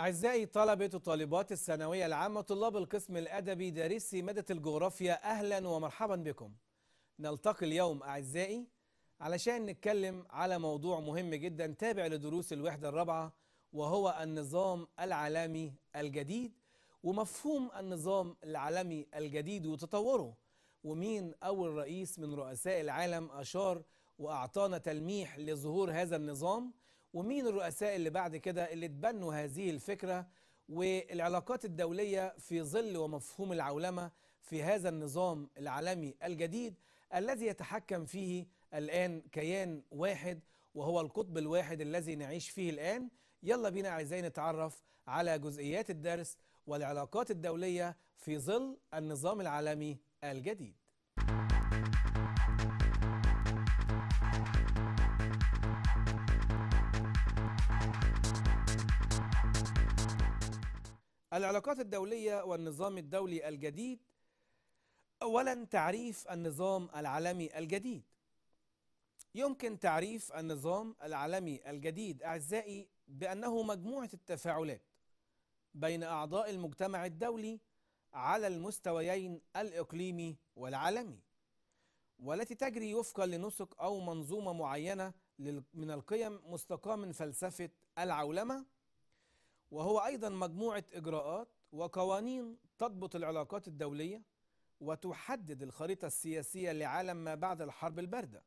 أعزائي طلبة وطالبات الثانوية العامة طلاب القسم الأدبي دارسي مادة الجغرافيا أهلا ومرحبا بكم نلتقي اليوم أعزائي علشان نتكلم على موضوع مهم جدا تابع لدروس الوحدة الرابعة وهو النظام العالمي الجديد ومفهوم النظام العالمي الجديد وتطوره ومين أول رئيس من رؤساء العالم أشار وأعطانا تلميح لظهور هذا النظام ومين الرؤساء اللي بعد كده اللي تبنوا هذه الفكرة والعلاقات الدولية في ظل ومفهوم العولمة في هذا النظام العالمي الجديد الذي يتحكم فيه الآن كيان واحد وهو القطب الواحد الذي نعيش فيه الآن يلا بينا عايزين نتعرف على جزئيات الدرس والعلاقات الدولية في ظل النظام العالمي الجديد العلاقات الدولية والنظام الدولي الجديد أولا تعريف النظام العالمي الجديد يمكن تعريف النظام العالمي الجديد أعزائي بأنه مجموعة التفاعلات بين أعضاء المجتمع الدولي على المستويين الإقليمي والعالمي والتي تجري وفقا لنسق أو منظومة معينة من القيم مستقاة من فلسفة العولمة وهو أيضا مجموعة إجراءات وقوانين تضبط العلاقات الدولية وتحدد الخريطة السياسية لعالم ما بعد الحرب الباردة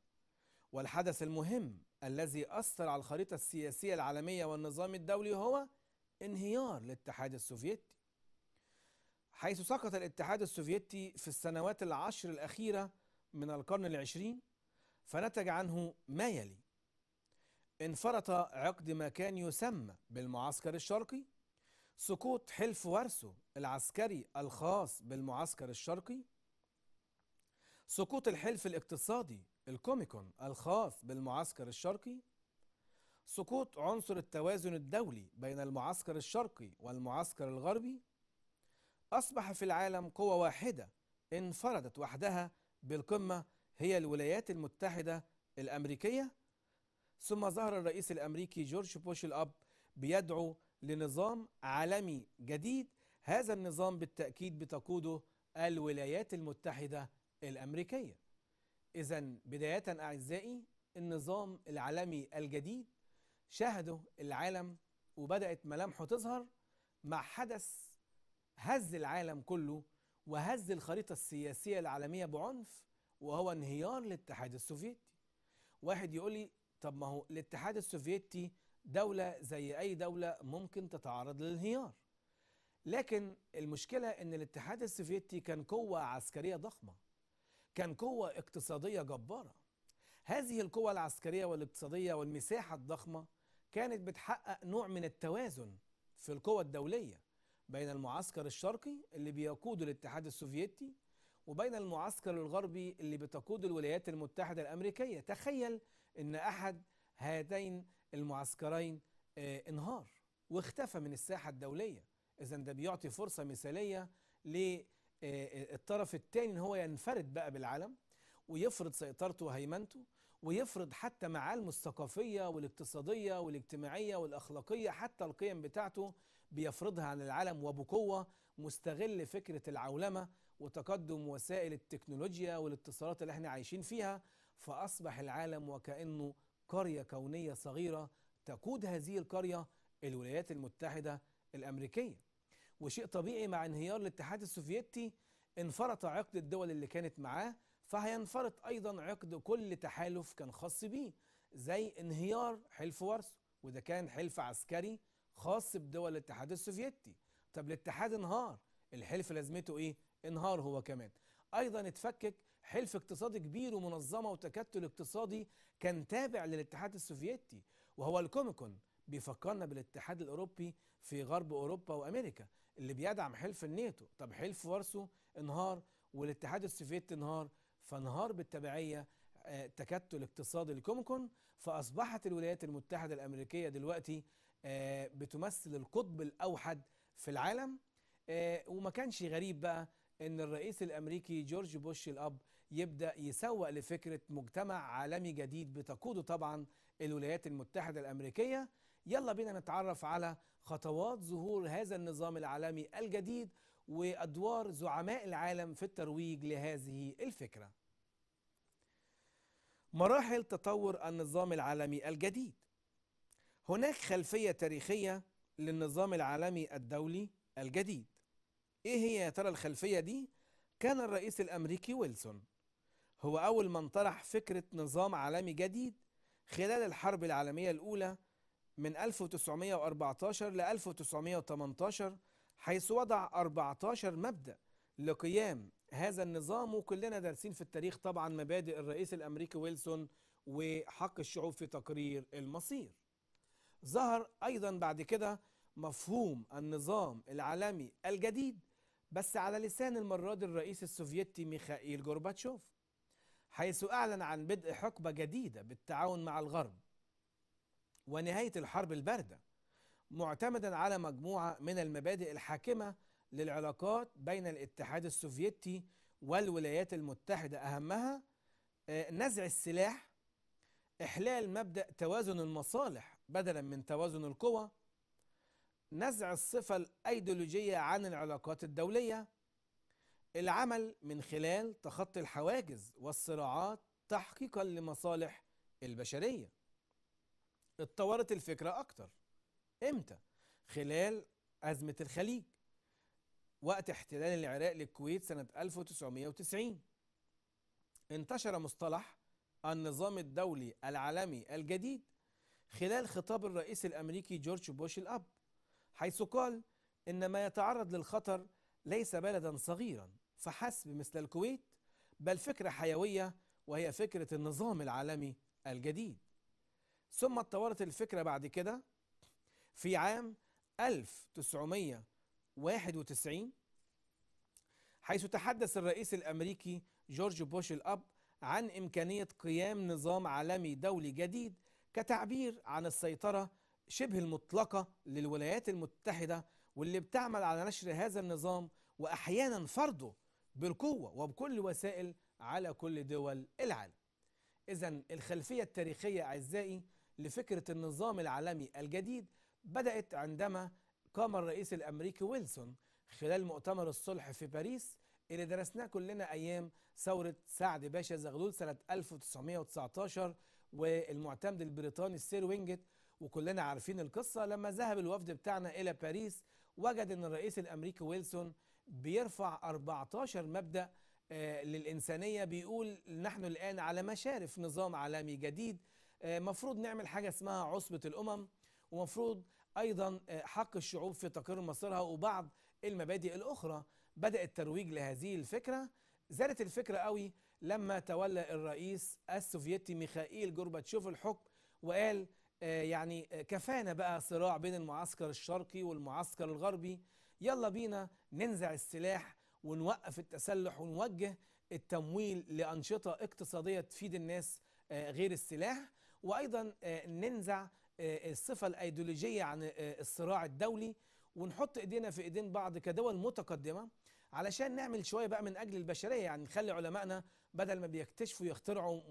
والحدث المهم الذي أثر على الخريطة السياسية العالمية والنظام الدولي هو انهيار الاتحاد السوفيتي حيث سقط الاتحاد السوفيتي في السنوات العشر الأخيرة من القرن العشرين فنتج عنه ما يلي انفرط عقد ما كان يسمى بالمعسكر الشرقي سقوط حلف وارسو العسكري الخاص بالمعسكر الشرقي سقوط الحلف الاقتصادي الكوميكون الخاص بالمعسكر الشرقي سقوط عنصر التوازن الدولي بين المعسكر الشرقي والمعسكر الغربي أصبح في العالم قوة واحدة انفردت وحدها بالقمة هي الولايات المتحدة الأمريكية ثم ظهر الرئيس الأمريكي جورج بوش الأب بيدعو لنظام عالمي جديد هذا النظام بالتأكيد بتقوده الولايات المتحدة الأمريكية إذا بداية أعزائي النظام العالمي الجديد شاهده العالم وبدأت ملامحه تظهر مع حدث هز العالم كله وهز الخريطة السياسية العالمية بعنف وهو انهيار الاتحاد السوفيتي واحد يقول لي طب ما هو الاتحاد السوفيتي دولة زي أي دولة ممكن تتعرض للانهيار لكن المشكلة أن الاتحاد السوفيتي كان قوة عسكرية ضخمة كان قوة اقتصادية جبارة هذه القوة العسكرية والاقتصادية والمساحة الضخمة كانت بتحقق نوع من التوازن في القوة الدولية بين المعسكر الشرقي اللي بيقوده الاتحاد السوفيتي وبين المعسكر الغربي اللي بتقوده الولايات المتحدة الأمريكية تخيل ان احد هاتين المعسكرين آه، انهار واختفى من الساحه الدوليه اذا ده بيعطي فرصه مثاليه للطرف آه، آه، الثاني ان هو ينفرد بقى بالعالم ويفرض سيطرته وهيمنته ويفرض حتى معالمه الثقافيه والاقتصاديه والاجتماعيه والاخلاقيه حتى القيم بتاعته بيفرضها عن العالم وبقوه مستغل فكره العولمه وتقدم وسائل التكنولوجيا والاتصالات اللي احنا عايشين فيها فأصبح العالم وكأنه قرية كونية صغيرة تقود هذه القرية الولايات المتحدة الأمريكية وشيء طبيعي مع انهيار الاتحاد السوفيتي انفرط عقد الدول اللي كانت معاه فهينفرط أيضا عقد كل تحالف كان خاص بيه زي انهيار حلف وارسو وده كان حلف عسكري خاص بدول الاتحاد السوفيتي طب الاتحاد انهار الحلف لازمته ايه؟ انهار هو كمان ايضا اتفكك حلف اقتصادي كبير ومنظمة وتكتل اقتصادي كان تابع للاتحاد السوفيتي وهو الكوميكون بيفكرنا بالاتحاد الأوروبي في غرب أوروبا وأمريكا اللي بيدعم حلف الناتو طب حلف وارسو انهار والاتحاد السوفيتي انهار فانهار بالتبعية آه، تكتل اقتصادي الكوميكون فأصبحت الولايات المتحدة الأمريكية دلوقتي آه، بتمثل القطب الأوحد في العالم آه، وما كانش غريب بقى ان الرئيس الامريكي جورج بوش الاب يبدا يسوق لفكره مجتمع عالمي جديد بتقوده طبعا الولايات المتحده الامريكيه يلا بينا نتعرف على خطوات ظهور هذا النظام العالمي الجديد وادوار زعماء العالم في الترويج لهذه الفكره مراحل تطور النظام العالمي الجديد هناك خلفيه تاريخيه للنظام العالمي الدولي الجديد ايه هي يا ترى الخلفيه دي كان الرئيس الامريكي ويلسون هو أول من طرح فكرة نظام عالمي جديد خلال الحرب العالمية الأولى من 1914 ل 1918 حيث وضع 14 مبدأ لقيام هذا النظام وكلنا دارسين في التاريخ طبعا مبادئ الرئيس الأمريكي ويلسون وحق الشعوب في تقرير المصير ظهر أيضا بعد كده مفهوم النظام العالمي الجديد بس على لسان المرة دي الرئيس السوفيتي ميخائيل جورباتشوف حيث أعلن عن بدء حقبة جديدة بالتعاون مع الغرب ونهاية الحرب الباردة معتمدا على مجموعة من المبادئ الحاكمة للعلاقات بين الاتحاد السوفيتي والولايات المتحدة أهمها آه، نزع السلاح إحلال مبدأ توازن المصالح بدلا من توازن القوى نزع الصفة الأيديولوجية عن العلاقات الدولية العمل من خلال تخطي الحواجز والصراعات تحقيقا لمصالح البشرية اتطورت الفكرة أكتر إمتى؟ خلال أزمة الخليج وقت احتلال العراق للكويت سنة 1990 انتشر مصطلح النظام الدولي العالمي الجديد خلال خطاب الرئيس الأمريكي جورج بوش الأب حيث قال إن ما يتعرض للخطر ليس بلدا صغيرا فحسب مثل الكويت بل فكرة حيوية وهي فكرة النظام العالمي الجديد ثم اتطورت الفكرة بعد كده في عام 1991 حيث تحدث الرئيس الأمريكي جورج بوش الأب عن إمكانية قيام نظام عالمي دولي جديد كتعبير عن السيطرة شبه المطلقة للولايات المتحدة واللي بتعمل على نشر هذا النظام وأحيانا فرضه بالقوة وبكل وسائل على كل دول العالم إذا الخلفية التاريخية أعزائي لفكرة النظام العالمي الجديد بدأت عندما قام الرئيس الأمريكي ويلسون خلال مؤتمر الصلح في باريس اللي درسناه كلنا أيام ثورة سعد باشا زغلول سنة 1919 والمعتمد البريطاني السير وينجت وكلنا عارفين القصة لما ذهب الوفد بتاعنا إلى باريس وجد أن الرئيس الأمريكي ويلسون بيرفع 14 مبدأ آه، للإنسانية بيقول نحن الآن على مشارف نظام عالمي جديد آه، مفروض نعمل حاجة اسمها عصبة الأمم ومفروض أيضا آه، حق الشعوب في تقرير مصيرها وبعض المبادئ الأخرى بدأ الترويج لهذه الفكرة زادت الفكرة قوي لما تولى الرئيس السوفيتي ميخائيل جورباتشوف الحكم وقال يعني كفانا بقى صراع بين المعسكر الشرقي والمعسكر الغربي يلا بينا ننزع السلاح ونوقف التسلح ونوجه التمويل لأنشطة اقتصادية تفيد الناس آه، غير السلاح وأيضا آه، ننزع آه، الصفة الأيديولوجية عن الصراع الدولي ونحط ايدينا في ايدين بعض كدول متقدمه علشان نعمل شويه بقى من اجل البشريه يعني نخلي علمائنا بدل ما بيكتشفوا يخترعوا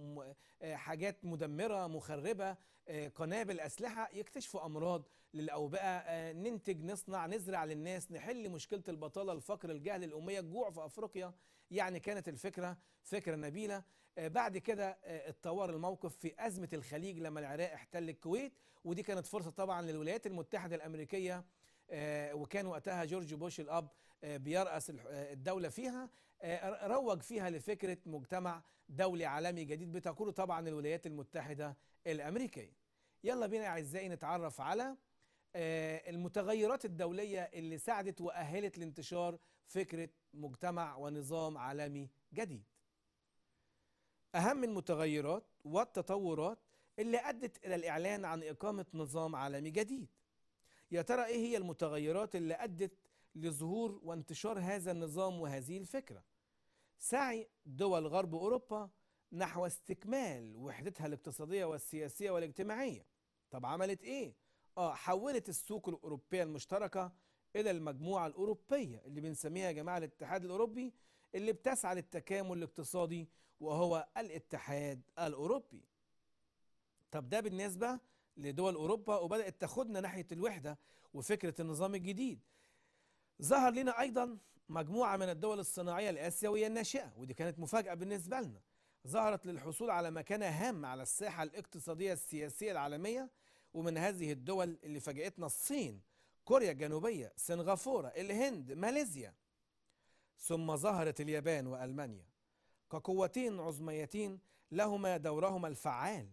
آه، حاجات مدمره مخربه آه، قنابل اسلحه يكتشفوا امراض للاوبئه آه، ننتج نصنع نزرع للناس نحل مشكله البطاله الفقر الجهل الاميه الجوع في افريقيا يعني كانت الفكره فكره نبيله بعد كده اتطور الموقف في ازمه الخليج لما العراق احتل الكويت ودي كانت فرصه طبعا للولايات المتحده الامريكيه آه، وكان وقتها جورج بوش الاب آه، بيرأس آه، الدوله فيها روج فيها لفكره مجتمع دولي عالمي جديد بتقوله طبعا الولايات المتحده الامريكيه. يلا بينا اعزائي نتعرف على المتغيرات الدوليه اللي ساعدت واهلت لانتشار فكره مجتمع ونظام عالمي جديد. اهم المتغيرات والتطورات اللي ادت الى الاعلان عن اقامه نظام عالمي جديد. يا ترى إيه هي المتغيرات اللي أدت لظهور وانتشار هذا النظام وهذه الفكرة سعي دول غرب أوروبا نحو استكمال وحدتها الاقتصادية والسياسية والاجتماعية طب عملت إيه؟ آه حولت السوق الأوروبية المشتركة إلى المجموعة الأوروبية اللي بنسميها يا جماعة الاتحاد الأوروبي اللي بتسعى للتكامل الاقتصادي وهو الاتحاد الأوروبي طب ده بالنسبة لدول أوروبا وبدأت تاخدنا ناحية الوحدة وفكرة النظام الجديد ظهر لنا أيضا مجموعة من الدول الصناعية الآسيوية الناشئة ودي كانت مفاجأة بالنسبة لنا ظهرت للحصول على مكانة هامة على الساحة الاقتصادية السياسية العالمية ومن هذه الدول اللي فاجأتنا الصين كوريا الجنوبية سنغافورة الهند ماليزيا ثم ظهرت اليابان وألمانيا كقوتين عظميتين لهما دورهما الفعال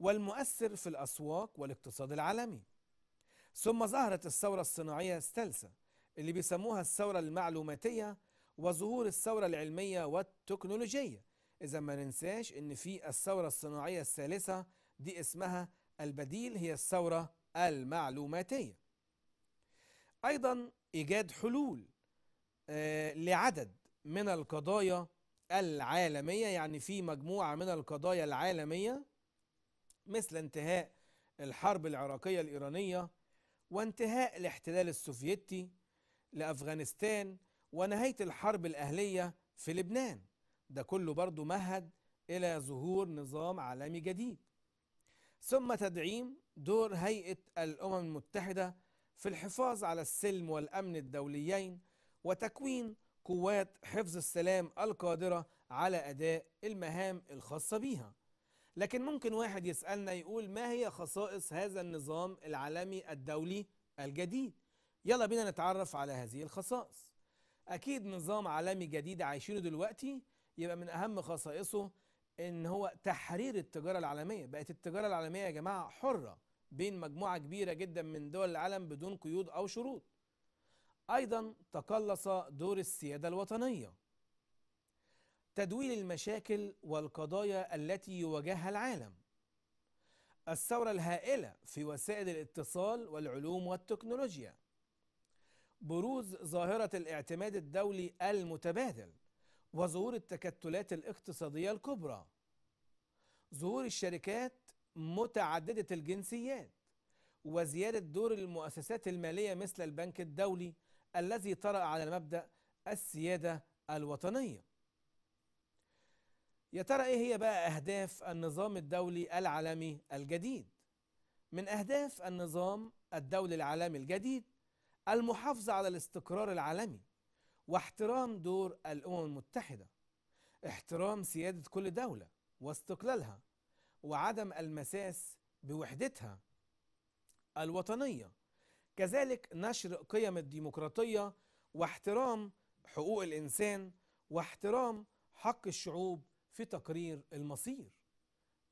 والمؤثر في الأسواق والاقتصاد العالمي ثم ظهرت الثورة الصناعية الثالثة اللي بيسموها الثورة المعلوماتية وظهور الثورة العلمية والتكنولوجية إذا ما ننساش إن في الثورة الصناعية الثالثة دي اسمها البديل هي الثورة المعلوماتية أيضا إيجاد حلول آه، لعدد من القضايا العالمية يعني في مجموعة من القضايا العالمية مثل انتهاء الحرب العراقية الإيرانية وانتهاء الاحتلال السوفيتي لأفغانستان ونهاية الحرب الأهلية في لبنان ده كله برضه مهد إلى ظهور نظام عالمي جديد ثم تدعيم دور هيئة الأمم المتحدة في الحفاظ على السلم والأمن الدوليين وتكوين قوات حفظ السلام القادرة على أداء المهام الخاصة بيها لكن ممكن واحد يسألنا يقول ما هي خصائص هذا النظام العالمي الدولي الجديد يلا بينا نتعرف على هذه الخصائص أكيد نظام عالمي جديد عايشينه دلوقتي يبقى من أهم خصائصه إن هو تحرير التجارة العالمية بقت التجارة العالمية يا جماعة حرة بين مجموعة كبيرة جدا من دول العالم بدون قيود أو شروط أيضا تقلص دور السيادة الوطنية تدويل المشاكل والقضايا التي يواجهها العالم الثورة الهائلة في وسائل الاتصال والعلوم والتكنولوجيا بروز ظاهرة الاعتماد الدولي المتبادل وظهور التكتلات الاقتصادية الكبرى ظهور الشركات متعددة الجنسيات وزيادة دور المؤسسات المالية مثل البنك الدولي الذي طرأ على مبدأ السيادة الوطنية يا ترى ايه هي بقى اهداف النظام الدولي العالمي الجديد من اهداف النظام الدولي العالمي الجديد المحافظه على الاستقرار العالمي واحترام دور الامم المتحده احترام سياده كل دوله واستقلالها وعدم المساس بوحدتها الوطنيه كذلك نشر قيم الديمقراطيه واحترام حقوق الانسان واحترام حق الشعوب في تقرير المصير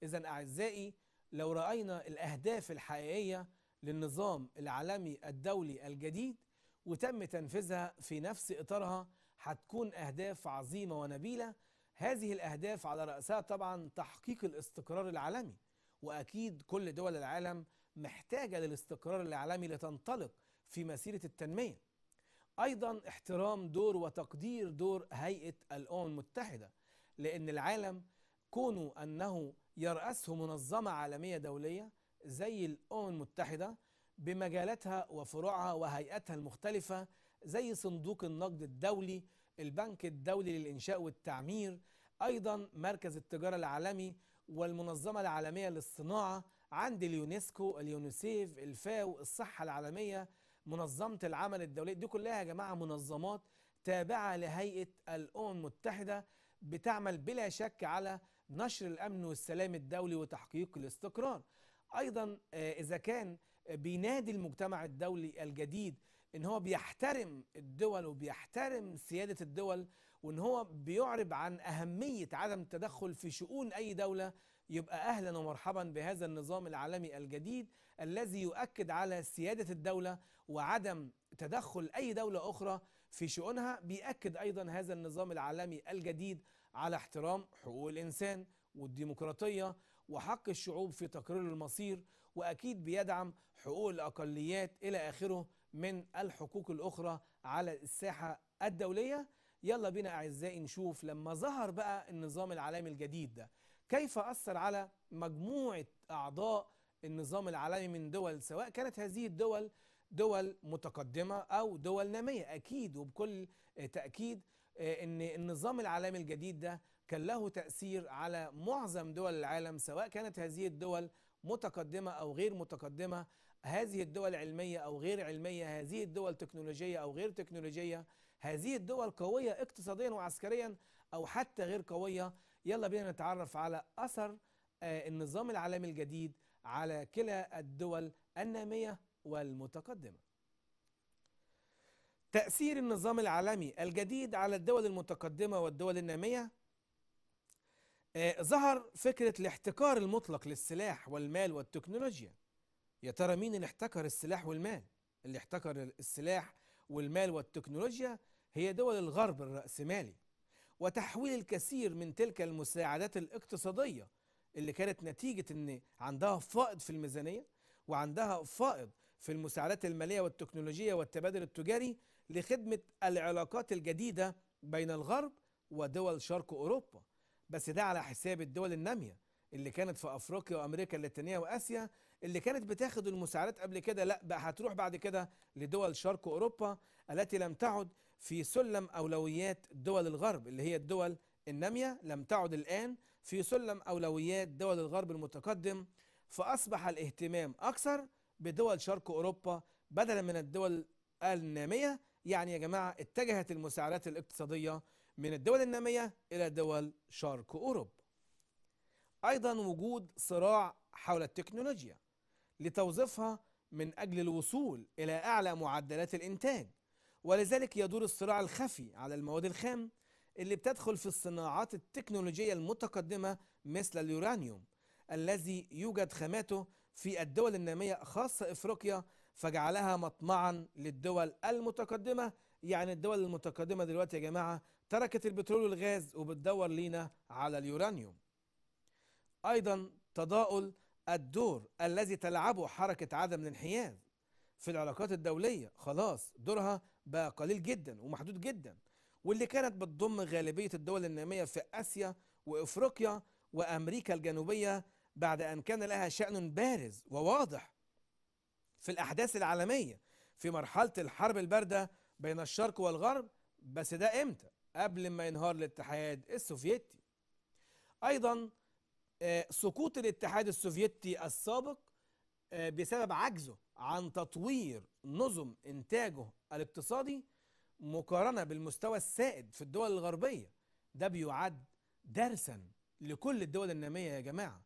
إذا أعزائي لو رأينا الأهداف الحقيقية للنظام العالمي الدولي الجديد وتم تنفيذها في نفس إطارها هتكون أهداف عظيمة ونبيلة هذه الأهداف على رأسها طبعا تحقيق الاستقرار العالمي وأكيد كل دول العالم محتاجة للاستقرار العالمي لتنطلق في مسيرة التنمية أيضا احترام دور وتقدير دور هيئة الأمم المتحدة لأن العالم كونه أنه يرأسه منظمة عالمية دولية زي الأمم المتحدة بمجالاتها وفروعها وهيئاتها المختلفة زي صندوق النقد الدولي البنك الدولي للإنشاء والتعمير أيضا مركز التجارة العالمي والمنظمة العالمية للصناعة عند اليونسكو اليونيسيف الفاو الصحة العالمية منظمة العمل الدولية دي كلها يا جماعة منظمات تابعة لهيئة الأمم المتحدة بتعمل بلا شك على نشر الامن والسلام الدولي وتحقيق الاستقرار ايضا آه، اذا كان بينادي المجتمع الدولي الجديد ان هو بيحترم الدول وبيحترم سياده الدول وان هو بيعرب عن اهميه عدم التدخل في شؤون اي دوله يبقى اهلا ومرحبا بهذا النظام العالمي الجديد الذي يؤكد على سياده الدوله وعدم تدخل اي دوله اخرى في شؤونها بيأكد أيضا هذا النظام العالمي الجديد على احترام حقوق الإنسان والديمقراطية وحق الشعوب في تقرير المصير وأكيد بيدعم حقوق الأقليات إلى آخره من الحقوق الأخرى على الساحة الدولية يلا بينا أعزائي نشوف لما ظهر بقى النظام العالمي الجديد ده كيف أثر على مجموعة أعضاء النظام العالمي من دول سواء كانت هذه الدول دول متقدمة أو دول نامية أكيد وبكل تأكيد آه، ان النظام العالمي الجديد ده كان له تأثير على معظم دول العالم سواء كانت هذه الدول متقدمة أو غير متقدمة هذه الدول علمية أو غير علمية هذه الدول تكنولوجية أو غير تكنولوجية هذه الدول قوية اقتصاديا وعسكريا أو حتى غير قوية يلا بينا نتعرف على أثر آه، النظام العالمي الجديد على كلا الدول النامية والمتقدمة تأثير النظام العالمي الجديد على الدول المتقدمة والدول النامية آه، ظهر فكرة الاحتكار المطلق للسلاح والمال والتكنولوجيا يا ترى مين اللي احتكر السلاح والمال اللي احتكر السلاح والمال والتكنولوجيا هي دول الغرب الرأسمالي وتحويل الكثير من تلك المساعدات الاقتصادية اللي كانت نتيجة ان عندها فائض في الميزانية وعندها فائض في المساعدات المالية والتكنولوجية والتبادل التجاري لخدمة العلاقات الجديدة بين الغرب ودول شرق أوروبا بس ده على حساب الدول النامية اللي كانت في أفريقيا وأمريكا اللاتينية وآسيا اللي كانت بتاخد المساعدات قبل كده لا بقى هتروح بعد كده لدول شرق أوروبا التي لم تعد في سلم أولويات دول الغرب اللي هي الدول النامية لم تعد الآن في سلم أولويات دول الغرب المتقدم فأصبح الاهتمام أكثر بدول شرق أوروبا بدلا من الدول النامية يعني يا جماعة اتجهت المساعدات الاقتصادية من الدول النامية إلى دول شرق أوروبا أيضا وجود صراع حول التكنولوجيا لتوظيفها من أجل الوصول إلى أعلى معدلات الإنتاج ولذلك يدور الصراع الخفي على المواد الخام اللي بتدخل في الصناعات التكنولوجية المتقدمة مثل اليورانيوم الذي يوجد خاماته في الدول النامية خاصة إفريقيا فجعلها مطمعا للدول المتقدمة يعني الدول المتقدمة دلوقتي يا جماعة تركت البترول والغاز وبتدور لينا على اليورانيوم أيضا تضاؤل الدور الذي تلعبه حركة عدم الانحياز في العلاقات الدولية خلاص دورها بقى قليل جدا ومحدود جدا واللي كانت بتضم غالبية الدول النامية في آسيا وإفريقيا وأمريكا الجنوبية بعد أن كان لها شأن بارز وواضح في الأحداث العالمية في مرحلة الحرب الباردة بين الشرق والغرب بس ده إمتى؟ قبل ما ينهار الاتحاد السوفيتي أيضا آه، سقوط الاتحاد السوفيتي السابق آه، بسبب عجزه عن تطوير نظم إنتاجه الاقتصادي مقارنة بالمستوى السائد في الدول الغربية ده بيعد درسا لكل الدول النامية يا جماعة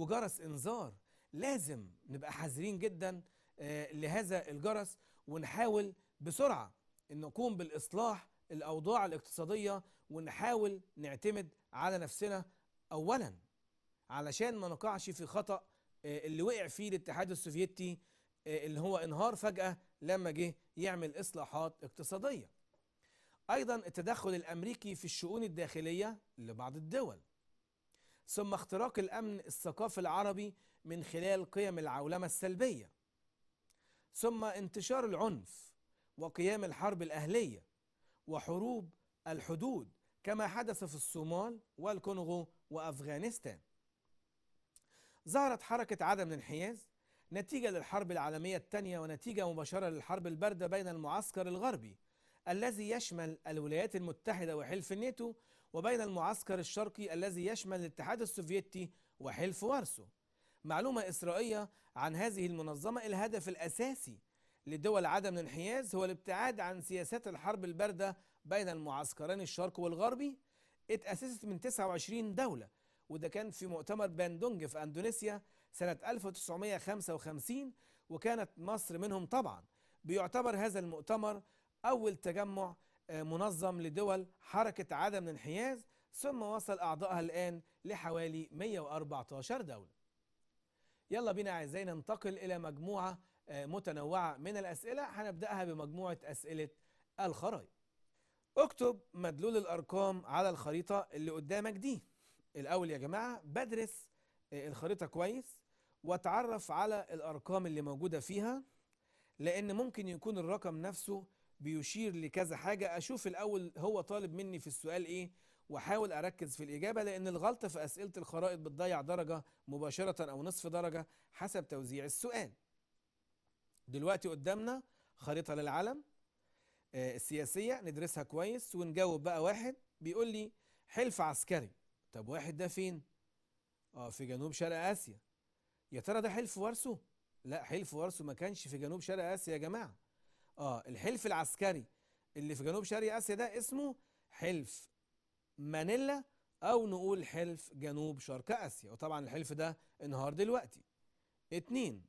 وجرس انذار لازم نبقى حذرين جدا آه، لهذا الجرس ونحاول بسرعه ان نقوم بالاصلاح الاوضاع الاقتصاديه ونحاول نعتمد على نفسنا اولا علشان ما نقعش في خطا آه، اللي وقع فيه الاتحاد السوفيتي آه، اللي هو انهار فجاه لما جه يعمل اصلاحات اقتصاديه ايضا التدخل الامريكي في الشؤون الداخليه لبعض الدول ثم اختراق الأمن الثقافي العربي من خلال قيم العولمة السلبية ثم انتشار العنف وقيام الحرب الأهلية وحروب الحدود كما حدث في الصومال والكونغو وأفغانستان ظهرت حركة عدم الانحياز نتيجة للحرب العالمية الثانية ونتيجة مباشرة للحرب الباردة بين المعسكر الغربي الذي يشمل الولايات المتحدة وحلف الناتو وبين المعسكر الشرقي الذي يشمل الاتحاد السوفيتي وحلف وارسو معلومة إسرائيلية عن هذه المنظمة الهدف الأساسي لدول عدم الانحياز هو الابتعاد عن سياسات الحرب الباردة بين المعسكرين الشرق والغربي اتأسست من 29 دولة وده كان في مؤتمر باندونج في أندونيسيا سنة 1955 وكانت مصر منهم طبعا بيعتبر هذا المؤتمر أول تجمع منظم لدول حركة عدم الانحياز ثم وصل أعضائها الآن لحوالي 114 دولة يلا بينا أعزائي ننتقل إلى مجموعة آه، متنوعة من الأسئلة هنبدأها بمجموعة أسئلة الخرائط اكتب مدلول الأرقام على الخريطة اللي قدامك دي الأول يا جماعة بدرس آه، الخريطة كويس واتعرف على الأرقام اللي موجودة فيها لأن ممكن يكون الرقم نفسه بيشير لكذا حاجة أشوف الأول هو طالب مني في السؤال إيه وأحاول أركز في الإجابة لأن الغلطة في أسئلة الخرائط بتضيع درجة مباشرة أو نصف درجة حسب توزيع السؤال دلوقتي قدامنا خريطة للعالم آه، السياسية ندرسها كويس ونجاوب بقى واحد بيقول لي حلف عسكري طب واحد ده فين؟ اه في جنوب شرق آسيا يا ترى ده حلف وارسو؟ لا حلف وارسو ما كانش في جنوب شرق آسيا يا جماعة اه الحلف العسكري اللي في جنوب شرق اسيا ده اسمه حلف مانيلا او نقول حلف جنوب شرق اسيا وطبعا الحلف ده انهار دلوقتي اتنين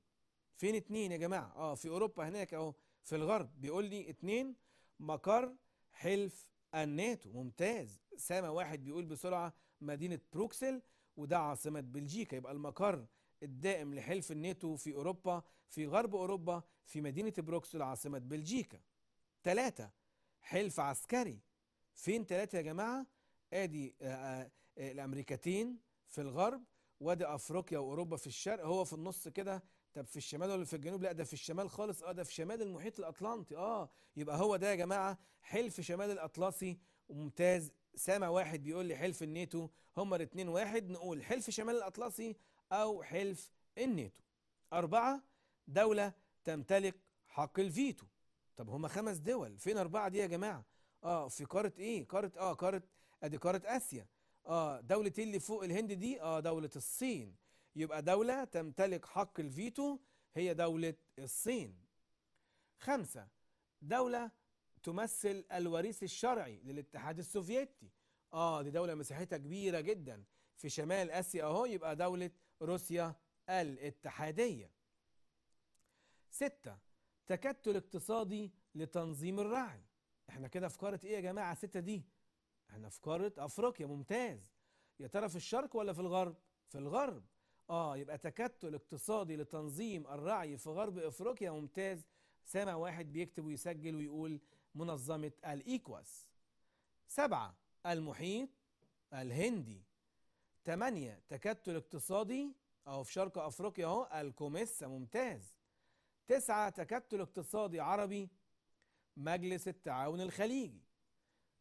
فين اتنين يا جماعة اه في اوروبا هناك اهو في الغرب بيقول لي اتنين مقر حلف الناتو ممتاز سامة واحد بيقول بسرعة مدينة بروكسل وده عاصمة بلجيكا يبقى المقر الدائم لحلف الناتو في اوروبا في غرب اوروبا في مدينة بروكسل عاصمة بلجيكا ثلاثة حلف عسكري فين ثلاثة يا جماعة ادي آه، آه، الامريكتين في الغرب وادي افريقيا واوروبا في الشرق هو في النص كده طب في الشمال ولا في الجنوب لا ده في الشمال خالص اه ده في شمال المحيط الاطلنطي اه يبقى هو ده يا جماعه حلف شمال الاطلسي وممتاز سامع واحد بيقول لي حلف الناتو هما الاثنين واحد نقول حلف شمال الاطلسي او حلف الناتو اربعه دوله تمتلك حق الفيتو طب هما خمس دول فين أربعة دي يا جماعة اه في قارة ايه قارة اه قارة ادي قارة اسيا اه دولة إيه اللي فوق الهند دي اه دولة الصين يبقى دولة تمتلك حق الفيتو هي دولة الصين خمسة دولة تمثل الوريث الشرعي للاتحاد السوفيتي اه دي دولة مساحتها كبيرة جدا في شمال اسيا اهو يبقى دولة روسيا الاتحادية ستة تكتل اقتصادي لتنظيم الرعي احنا كده في قارة ايه يا جماعة ستة دي احنا في قارة افريقيا ممتاز يا ترى في الشرق ولا في الغرب في الغرب اه يبقى تكتل اقتصادي لتنظيم الرعي في غرب افريقيا ممتاز سامع واحد بيكتب ويسجل ويقول منظمة الايكواس سبعة المحيط الهندي تمانية تكتل اقتصادي أو في شرق أفريقيا أهو الكوميسا ممتاز تسعة تكتل اقتصادي عربي مجلس التعاون الخليجي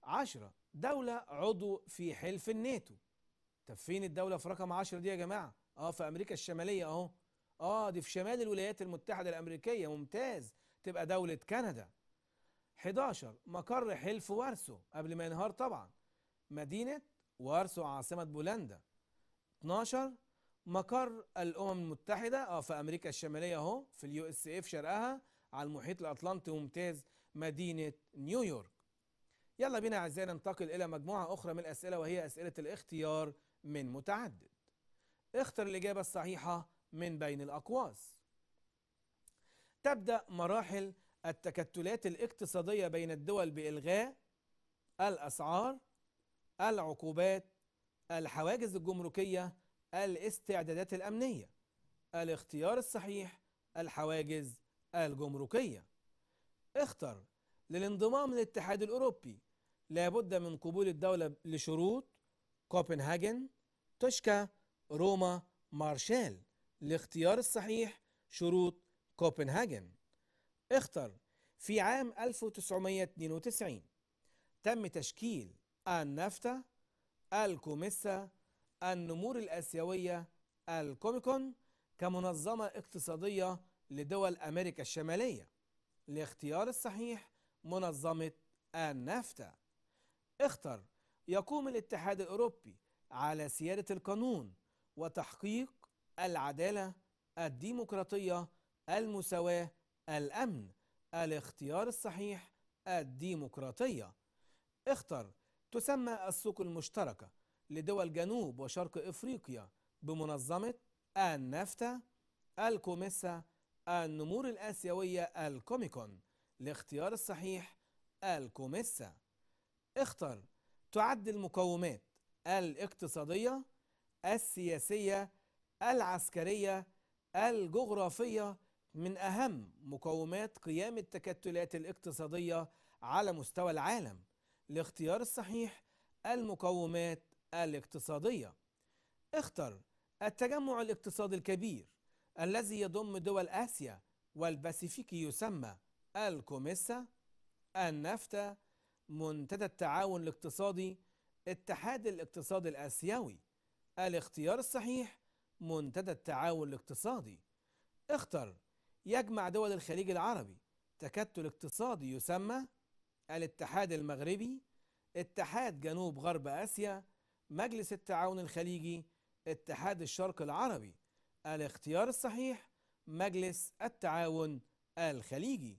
عشرة دولة عضو في حلف الناتو طب فين الدولة في رقم عشرة دي يا جماعة اه في امريكا الشمالية اهو اه دي في شمال الولايات المتحدة الامريكية ممتاز تبقى دولة كندا 11 مقر حلف وارسو قبل ما ينهار طبعا مدينة وارسو عاصمة بولندا 12 مقر الامم المتحده اه في امريكا الشماليه اهو في اليو اس اي في شرقها على المحيط الاطلنطي وممتاز مدينه نيويورك يلا بينا اعزائي ننتقل الى مجموعه اخرى من الاسئله وهي اسئله الاختيار من متعدد اختر الاجابه الصحيحه من بين الاقواس تبدا مراحل التكتلات الاقتصاديه بين الدول بالغاء الاسعار العقوبات الحواجز الجمركيه الاستعدادات الأمنية الاختيار الصحيح الحواجز الجمركية اختر للانضمام للاتحاد الأوروبي لابد من قبول الدولة لشروط كوبنهاجن توشكا روما مارشال الاختيار الصحيح شروط كوبنهاجن اختر في عام 1992 تم تشكيل النافتا الكوميسا النمور الآسيوية الكوميكون كمنظمة اقتصادية لدول أمريكا الشمالية لاختيار الصحيح منظمة النافتا اختر يقوم الاتحاد الأوروبي على سيادة القانون وتحقيق العدالة الديمقراطية المساواة الأمن الاختيار الصحيح الديمقراطية اختر تسمى السوق المشتركة لدول جنوب وشرق إفريقيا بمنظمة النافتا الكوميسا النمور الآسيوية الكوميكون الاختيار الصحيح الكوميسا اختر تعد المقومات الاقتصادية السياسية العسكرية الجغرافية من أهم مقومات قيام التكتلات الاقتصادية على مستوى العالم الاختيار الصحيح المقومات الاقتصادية اختر التجمع الاقتصادي الكبير الذي يضم دول آسيا والباسيفيكي يسمى الكوميسا النفتا منتدى التعاون الاقتصادي اتحاد الاقتصاد الآسيوي الاختيار الصحيح منتدى التعاون الاقتصادي اختر يجمع دول الخليج العربي تكتل اقتصادي يسمى الاتحاد المغربي اتحاد جنوب غرب آسيا مجلس التعاون الخليجي اتحاد الشرق العربي الاختيار الصحيح مجلس التعاون الخليجي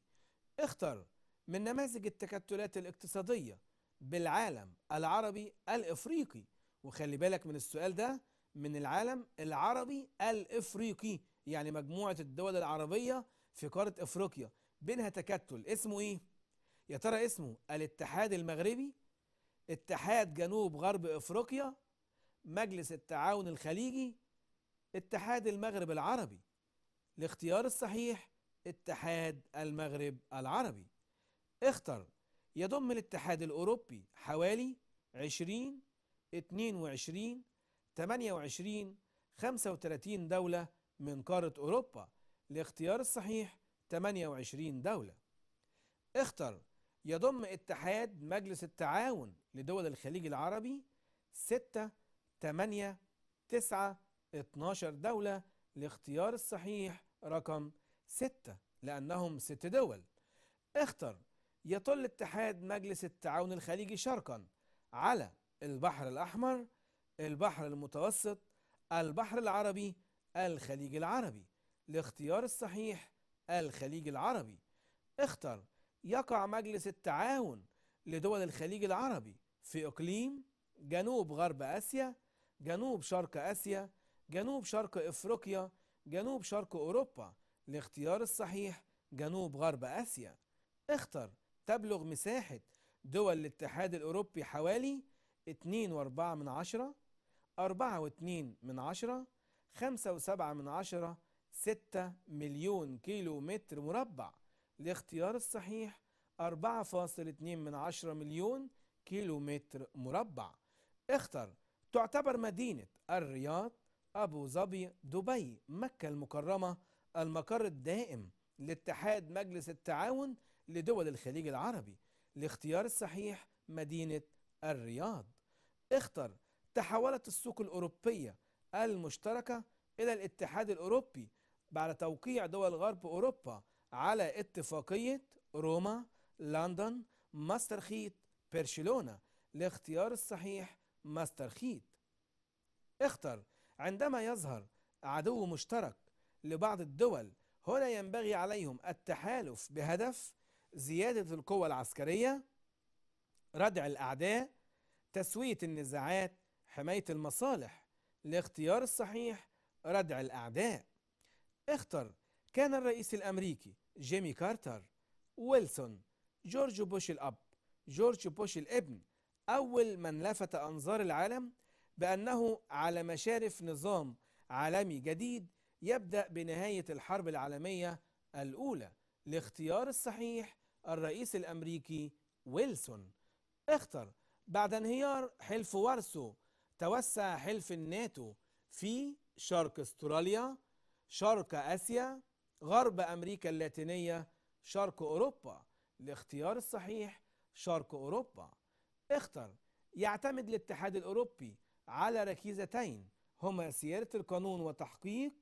اختر من نماذج التكتلات الاقتصادية بالعالم العربي الافريقي وخلي بالك من السؤال ده من العالم العربي الافريقي يعني مجموعة الدول العربية في قارة افريقيا بينها تكتل اسمه ايه؟ يا ترى اسمه الاتحاد المغربي اتحاد جنوب غرب افريقيا مجلس التعاون الخليجي اتحاد المغرب العربي الاختيار الصحيح اتحاد المغرب العربي اختر يضم الاتحاد الأوروبي حوالي 20 22 28 35 دولة من قارة أوروبا الاختيار الصحيح 28 دولة اختر يضم اتحاد مجلس التعاون لدول الخليج العربي 6 8 9 12 دولة الاختيار الصحيح رقم 6 لأنهم ست دول اختر يطل اتحاد مجلس التعاون الخليجي شرقا على البحر الأحمر البحر المتوسط البحر العربي الخليج العربي الاختيار الصحيح الخليج العربي اختر يقع مجلس التعاون لدول الخليج العربي في إقليم جنوب غرب آسيا جنوب شرق آسيا جنوب شرق إفريقيا جنوب شرق أوروبا الاختيار الصحيح جنوب غرب آسيا اختر تبلغ مساحة دول الاتحاد الأوروبي حوالي 2.4 من عشرة 4.2 من عشرة 5.7 من عشرة 6 مليون كيلو متر مربع الاختيار الصحيح 4.2 من عشرة مليون كيلو متر مربع اختر تعتبر مدينة الرياض أبو ظبي دبي مكة المكرمة المقر الدائم لاتحاد مجلس التعاون لدول الخليج العربي الاختيار الصحيح مدينة الرياض اختر تحولت السوق الأوروبية المشتركة إلى الاتحاد الأوروبي بعد توقيع دول غرب أوروبا على اتفاقية روما لندن ماسترخيت برشلونة لاختيار الصحيح ماسترخيت اختر عندما يظهر عدو مشترك لبعض الدول هنا ينبغي عليهم التحالف بهدف زيادة القوة العسكرية ردع الأعداء تسوية النزاعات حماية المصالح الاختيار الصحيح ردع الأعداء اختر كان الرئيس الأمريكي جيمي كارتر ويلسون جورج بوش الأب جورج بوش الابن أول من لفت أنظار العالم بأنه على مشارف نظام عالمي جديد يبدأ بنهاية الحرب العالمية الأولى لاختيار الصحيح الرئيس الأمريكي ويلسون اختر بعد انهيار حلف وارسو توسع حلف الناتو في شرق استراليا شرق اسيا غرب أمريكا اللاتينية شرق أوروبا الاختيار الصحيح شرق أوروبا اختر يعتمد الاتحاد الأوروبي على ركيزتين هما سيادة القانون وتحقيق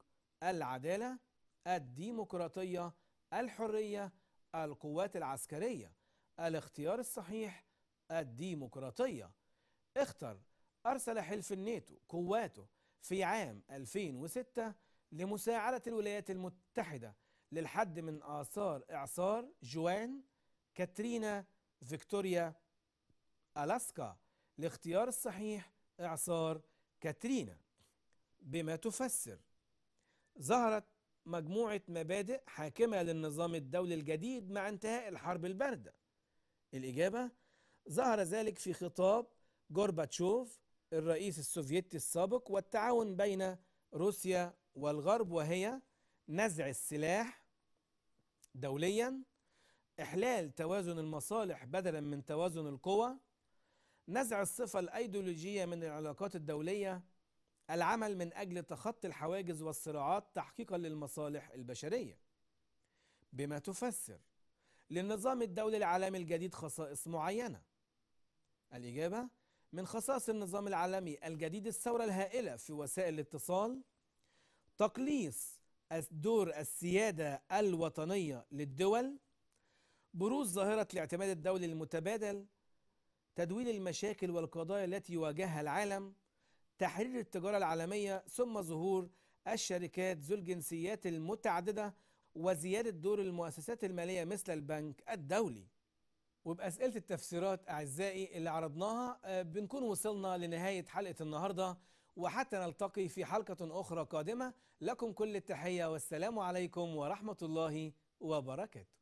العدالة الديمقراطية الحرية القوات العسكرية الاختيار الصحيح الديمقراطية اختر أرسل حلف الناتو قواته في عام 2006 لمساعدة الولايات المتحدة للحد من آثار إعصار جوان كاترينا فيكتوريا ألاسكا لاختيار الصحيح إعصار كاترينا بما تفسر ظهرت مجموعة مبادئ حاكمة للنظام الدولي الجديد مع انتهاء الحرب الباردة الإجابة ظهر ذلك في خطاب جورباتشوف الرئيس السوفيتي السابق والتعاون بين روسيا والغرب وهي نزع السلاح دوليا إحلال توازن المصالح بدلا من توازن القوى نزع الصفة الأيديولوجية من العلاقات الدولية العمل من أجل تخطي الحواجز والصراعات تحقيقا للمصالح البشرية بما تفسر للنظام الدولي العالمي الجديد خصائص معينة الإجابة من خصائص النظام العالمي الجديد الثورة الهائلة في وسائل الاتصال تقليص دور السيادة الوطنية للدول بروز ظاهرة الاعتماد الدولي المتبادل تدويل المشاكل والقضايا التي يواجهها العالم تحرير التجارة العالمية ثم ظهور الشركات ذو الجنسيات المتعددة وزيادة دور المؤسسات المالية مثل البنك الدولي وبأسئلة التفسيرات أعزائي اللي عرضناها آه، بنكون وصلنا لنهاية حلقة النهاردة وحتى نلتقي في حلقة أخرى قادمة لكم كل التحية والسلام عليكم ورحمة الله وبركاته